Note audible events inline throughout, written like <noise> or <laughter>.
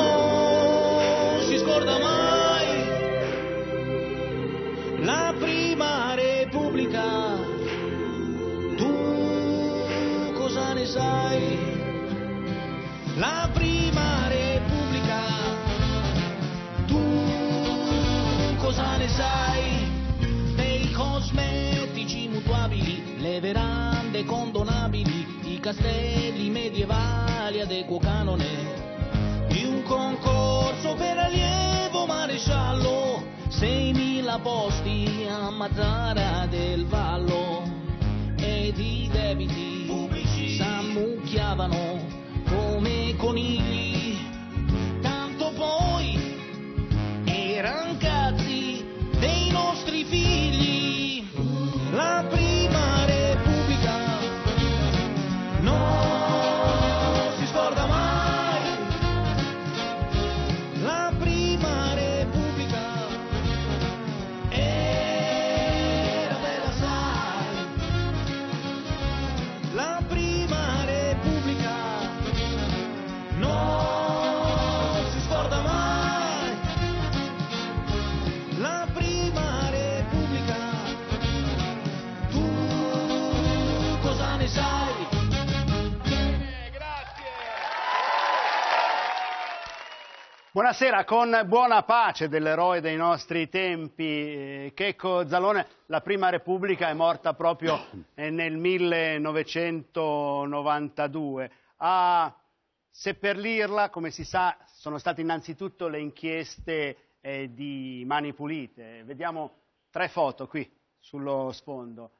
non si scorda mai la prima repubblica. Tu cosa ne sai? La prima repubblica. Tu cosa ne sai? Dei cosmetici mutuabili, le verande condonabili, i castelli medievali adeguati corso per allievo maresciallo, 6.000 posti a Mazzara del Vallo ed i debiti s'ammucchiavano come conigli Buonasera, con buona pace dell'eroe dei nostri tempi, eh, Checco Zalone, la Prima Repubblica è morta proprio <coughs> eh, nel 1992. A seppellirla, come si sa, sono state innanzitutto le inchieste eh, di Mani Pulite. Vediamo tre foto qui sullo sfondo.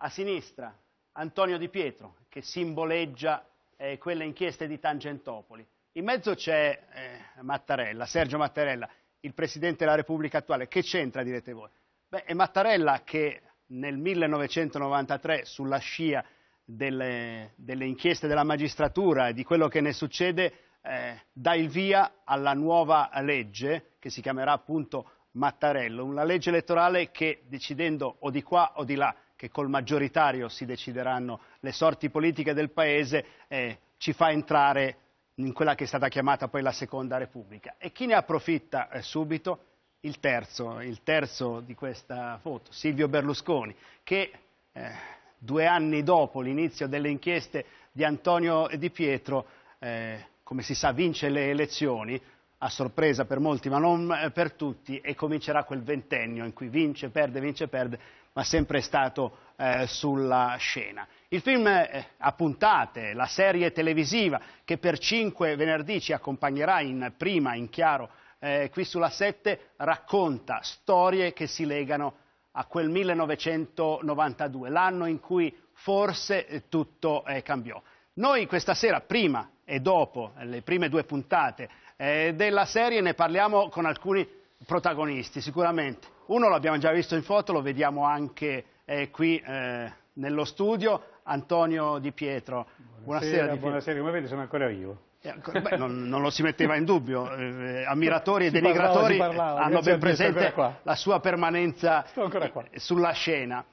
A sinistra Antonio Di Pietro, che simboleggia eh, quelle inchieste di Tangentopoli. In mezzo c'è eh, Mattarella, Sergio Mattarella, il Presidente della Repubblica attuale. Che c'entra, direte voi? Beh, è Mattarella che nel 1993, sulla scia delle, delle inchieste della magistratura e di quello che ne succede, eh, dà il via alla nuova legge, che si chiamerà appunto Mattarello, una legge elettorale che decidendo o di qua o di là, che col maggioritario si decideranno le sorti politiche del Paese, eh, ci fa entrare in quella che è stata chiamata poi la Seconda Repubblica. E chi ne approfitta eh, subito? Il terzo, il terzo, di questa foto, Silvio Berlusconi, che eh, due anni dopo l'inizio delle inchieste di Antonio Di Pietro, eh, come si sa, vince le elezioni, a sorpresa per molti ma non eh, per tutti, e comincerà quel ventennio in cui vince, perde, vince, perde, ma sempre stato eh, sulla scena. Il film eh, a puntate, la serie televisiva che per cinque venerdì ci accompagnerà in prima, in chiaro, eh, qui sulla 7, racconta storie che si legano a quel 1992, l'anno in cui forse eh, tutto eh, cambiò. Noi questa sera, prima e dopo le prime due puntate eh, della serie, ne parliamo con alcuni protagonisti, sicuramente uno l'abbiamo già visto in foto, lo vediamo anche eh, qui eh, nello studio, Antonio Di Pietro. Buonasera, buonasera, Pietro. buonasera. come vedi sono ancora vivo. Eh, beh, non, non, lo si metteva in dubbio, eh, eh ammiratori e denigratori parlavo, parlavo, hanno ben presente la sua permanenza eh, sulla scena.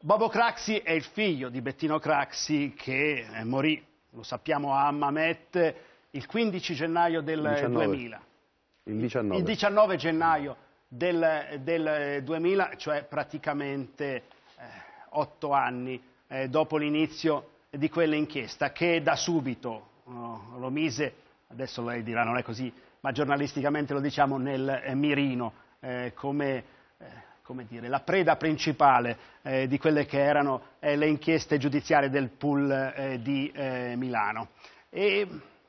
Bobo Craxi è il figlio di Bettino Craxi che morì, lo sappiamo, a Ammamet il 15 gennaio del il 2000. Il 19. il 19 gennaio del, del 2000, cioè praticamente eh, otto anni eh, dopo l'inizio di quell'inchiesta, che da subito oh, lo mise, adesso lei dirà non è così, ma giornalisticamente lo diciamo nel eh, mirino, eh, come, eh, come dire, la preda principale eh, di quelle che erano le inchieste giudiziarie del pool di Milano. E,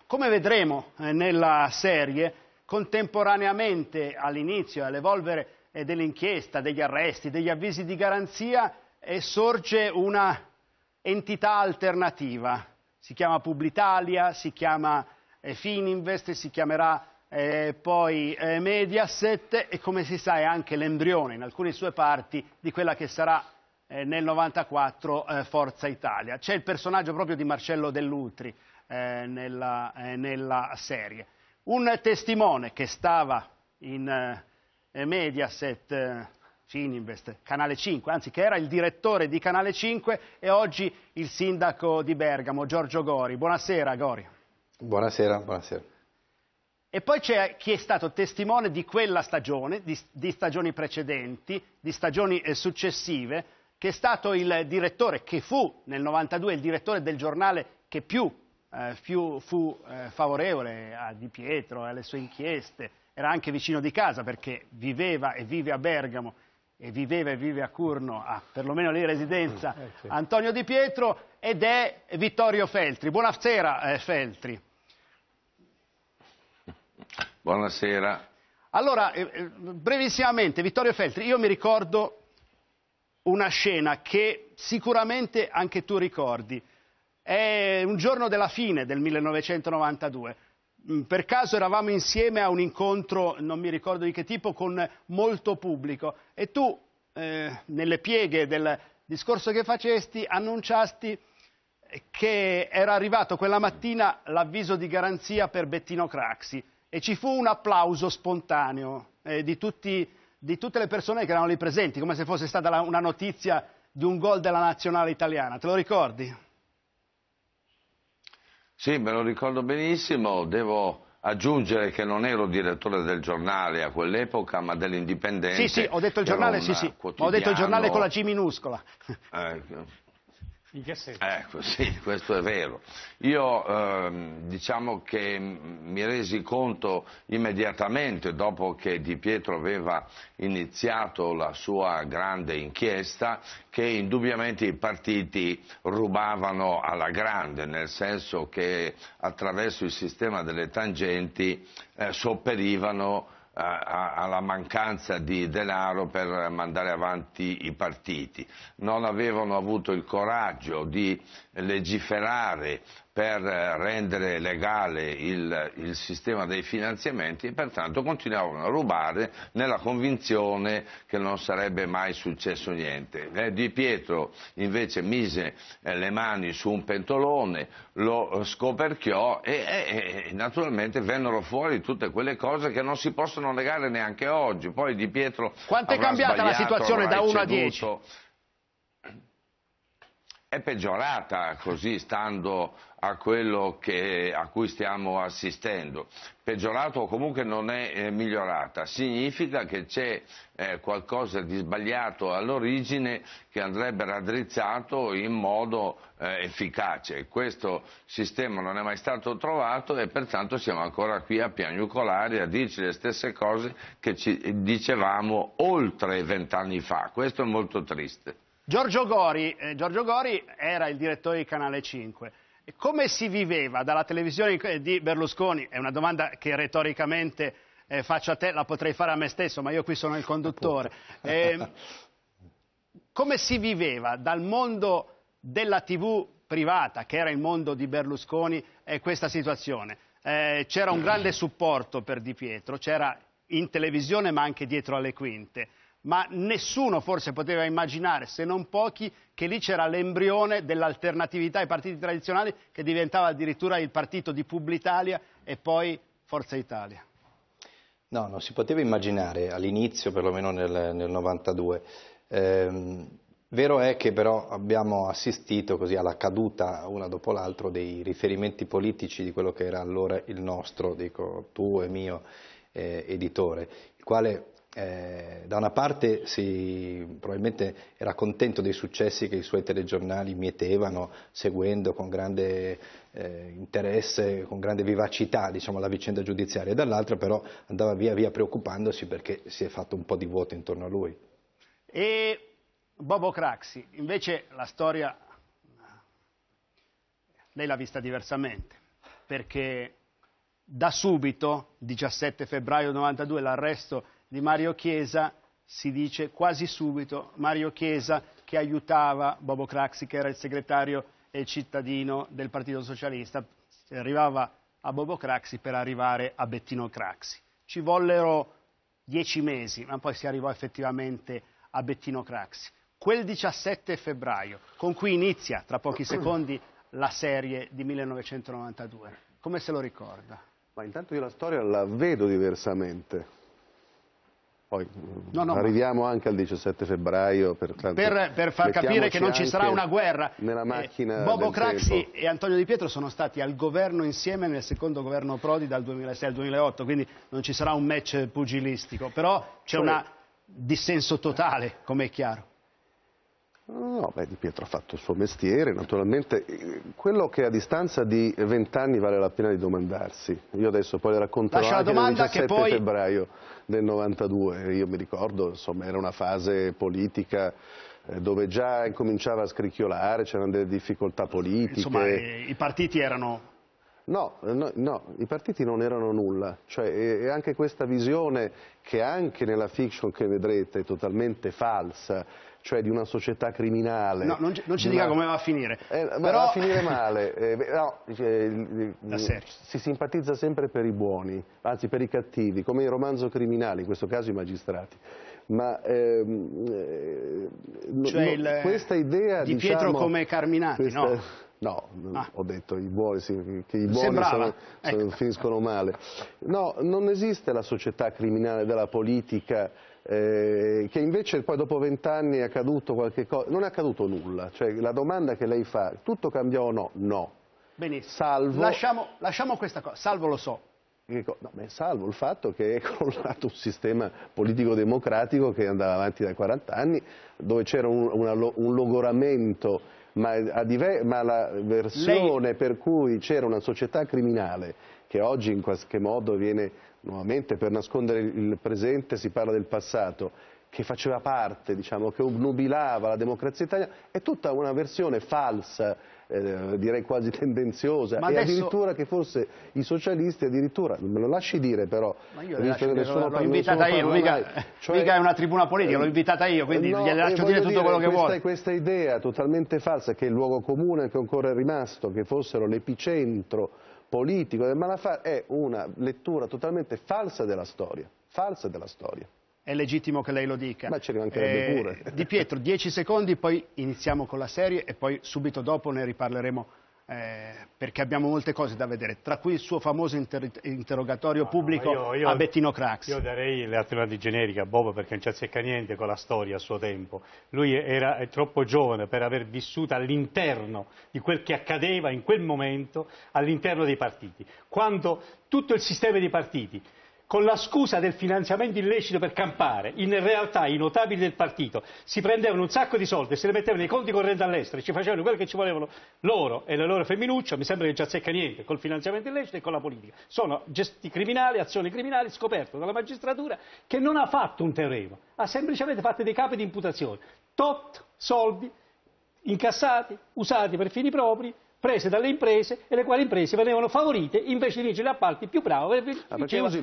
come vedremo nella serie, contemporaneamente all'inizio, all'evolvere dell'inchiesta, degli arresti, degli avvisi di garanzia, eh, sorge una entità alternativa. Si chiama Publitalia, si chiama eh, Fininvest, si chiamerà eh, poi Mediaset e come si sa è anche l'embrione in alcune sue parti di quella che sarà nel 1994 Forza Italia. C'è il personaggio proprio di Marcello Dell'Utri nella serie. Un testimone che stava in eh, Mediaset, eh, Cininvest, Canale 5, anzi che era il direttore di Canale 5 e oggi il sindaco di Bergamo, Giorgio Gori. Buonasera Gori. Buonasera, buonasera. E poi c'è chi è stato testimone di quella stagione, di, di stagioni precedenti, di stagioni eh, successive, che è stato il direttore, che fu nel 92 il direttore del giornale che più eh, fu, fu eh, favorevole a Di Pietro e alle sue inchieste, era anche vicino di casa perché viveva e vive a Bergamo e viveva e vive a Curno, ah, perlomeno lì residenza, mm, eh sì. Antonio Di Pietro ed è Vittorio Feltri. Buonasera eh, Feltri. Buonasera. Allora, eh, eh, brevissimamente, Vittorio Feltri, io mi ricordo una scena che sicuramente anche tu ricordi. È un giorno della fine del 1992. Mm, per caso eravamo insieme a un incontro, non mi ricordo di che tipo, con molto pubblico e tu, eh, nelle pieghe del discorso che facesti, annunciasti che era arrivato quella mattina l'avviso di garanzia per Bettino Craxi e ci fu un applauso spontaneo eh, di, tutti, di, tutte le persone che erano lì presenti, come se fosse stata la, una notizia di un gol della nazionale italiana. Te lo ricordi? Sì, me lo ricordo benissimo, devo aggiungere che non ero direttore del giornale a quell'epoca, ma dell'Indipendente. Sì, sì, ho detto il giornale, sì, sì. Ho detto il giornale con la C minuscola. Ecco. In che senso? Ecco, eh, sì, <laughs> questo è vero. Io ehm, diciamo che mi resi conto immediatamente dopo che Di Pietro aveva iniziato la sua grande inchiesta che indubbiamente i partiti rubavano alla grande, nel senso che attraverso il sistema delle tangenti eh, sopperivano alla mancanza di denaro per mandare avanti i partiti. Non avevano avuto il coraggio di legiferare per eh, rendere legale il, il, sistema dei finanziamenti e pertanto continuavano a rubare nella convinzione che non sarebbe mai successo niente. Di Pietro invece mise eh, le mani su un pentolone, lo scoperchiò e, e, e naturalmente vennero fuori tutte quelle cose che non si possono negare neanche oggi. Poi Di Pietro Quanto è cambiata la situazione da 1 a 10? è peggiorata così stando a quello che, a cui stiamo assistendo. Peggiorato o comunque non è eh, migliorata, significa che c'è eh, qualcosa di sbagliato all'origine che andrebbe raddrizzato in modo eh, efficace. Questo sistema non è mai stato trovato e pertanto siamo ancora qui a piagnucolare, a dirci le stesse cose che ci dicevamo oltre vent'anni fa. Questo è molto triste. Giorgio Gori, eh, Giorgio Gori era il direttore di Canale 5. Come si viveva dalla televisione di Berlusconi? È una domanda che retoricamente eh, faccio a te, la potrei fare a me stesso, ma io qui sono il conduttore. Eh, come si viveva dal mondo della TV privata, che era il mondo di Berlusconi, eh, questa situazione? Eh, c'era un grande supporto per Di Pietro, c'era in televisione ma anche dietro alle quinte ma nessuno forse poteva immaginare, se non pochi, che lì c'era l'embrione dell'alternatività ai partiti tradizionali che diventava addirittura il partito di Publitalia e poi Forza Italia. No, non si poteva immaginare all'inizio, perlomeno nel, nel 92. Ehm, vero è che però abbiamo assistito così alla caduta una dopo l'altro dei riferimenti politici di quello che era allora il nostro, dico tu e mio eh, editore, il quale eh, da una parte si, probabilmente era contento dei successi che i suoi telegiornali mietevano, seguendo con grande eh, interesse, con grande vivacità diciamo, la vicenda giudiziaria, e dall'altra però andava via via preoccupandosi perché si è fatto un po' di vuoto intorno a lui. E Bobo Craxi, invece la storia lei l'ha vista diversamente, perché da subito, 17 febbraio 92, l'arresto di Mario Chiesa si dice quasi subito Mario Chiesa che aiutava Bobo Craxi che era il segretario e cittadino del Partito Socialista, arrivava a Bobo Craxi per arrivare a Bettino Craxi. Ci vollero dieci mesi, ma poi si arrivò effettivamente a Bettino Craxi. Quel 17 febbraio, con cui inizia tra pochi secondi la serie di 1992, come se lo ricorda? Ma intanto io la storia la vedo diversamente poi no, no, arriviamo ma... anche al 17 febbraio. Per, per, per far capire che non ci sarà una guerra. Nella eh, macchina eh, Bobo Craxi tempo. e Antonio Di Pietro sono stati al governo insieme nel secondo governo Prodi dal 2006 al 2008, quindi non ci sarà un match pugilistico, però c'è Poi... un dissenso totale, come è chiaro. No, beh, Di Pietro ha fatto il suo mestiere, naturalmente. Quello che a distanza di vent'anni vale la pena di domandarsi. Io adesso poi le racconterò Lascia anche la domanda 17 che poi... febbraio nel 92, io mi ricordo, insomma, era una fase politica eh, dove già incominciava a scricchiolare, c'erano delle difficoltà politiche. Insomma, i partiti erano... No, no, no, i partiti non erano nulla, cioè, e anche questa visione che anche nella fiction che vedrete è totalmente falsa, cioè di una società criminale. No, non, non ci una... dica come va a finire. Eh, Però... Va a finire male. <laughs> Eh, no, eh, si simpatizza sempre per i buoni, anzi per i cattivi, come in romanzo criminale, in questo caso i magistrati. Ma ehm, eh, cioè no, il... Eh, questa idea di Pietro diciamo, come Carminati, questa... <laughs> no? No, ah. ho detto i buoni, sì, che i buoni sono, sono, ecco. finiscono male. No, non esiste la società criminale della politica eh, che invece poi dopo vent'anni è accaduto qualche cosa, non è accaduto nulla, cioè la domanda che lei fa, tutto cambiò o no? No. Benissimo. Salvo... Lasciamo, lasciamo questa cosa, salvo lo so, No, salvo il fatto che è crollato un sistema politico-democratico che andava avanti da 40 anni, dove c'era un, un, logoramento, ma, ma la versione Lei... per cui c'era una società criminale che oggi in qualche modo viene nuovamente per nascondere il presente si parla del passato, che faceva parte, diciamo, che obnubilava la democrazia italiana, è tutta una versione falsa, eh, direi quasi <laughs> tendenziosa, Ma adesso... e addirittura che forse i socialisti, addirittura, me lo lasci dire però, Ma io l'ho invitata io, mica, cioè, <laughs> mica, è una tribuna politica, l'ho eh, invitata io, quindi no, gliela lascio dire tutto dire, quello che questa, vuole. Questa idea totalmente falsa che il luogo comune che ancora è rimasto, che fossero l'epicentro politico del malaffare è una lettura totalmente falsa della storia, falsa della storia. È legittimo che lei lo dica. Ma ci mancherebbe eh, pure. Di Pietro, 10 secondi, poi iniziamo con la serie e poi subito dopo ne riparleremo eh, perché abbiamo molte cose da vedere, tra cui il suo famoso inter interrogatorio no, pubblico io, io, a Bettino Crax. Io darei l'alternativa generica a Bob perché non ci azzecca niente con la storia a suo tempo. Lui era troppo giovane per aver vissuto all'interno di quel che accadeva in quel momento all'interno dei partiti, quando tutto il sistema dei partiti con la scusa del finanziamento illecito per campare, in realtà i notabili del partito si prendevano un sacco di soldi e se li mettevano nei conti correnti all'estero, e ci facevano quello che ci volevano loro e le loro femminucce, mi sembra che ci azzecca niente, col finanziamento illecito e con la politica. Sono gesti criminali, azioni criminali scoperte dalla magistratura che non ha fatto un teorema, ha semplicemente fatto dei capi di imputazione. Tot soldi incassati, usati per fini propri, prese dalle imprese e le quali imprese venivano favorite invece di vincere gli appalti più bravo e eh, più, più Ma perché usi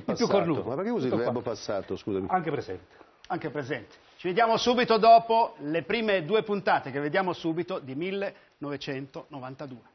il verbo passato, scusami? Anche presente. Anche presente. Ci vediamo subito dopo le prime due puntate che vediamo subito di 1992.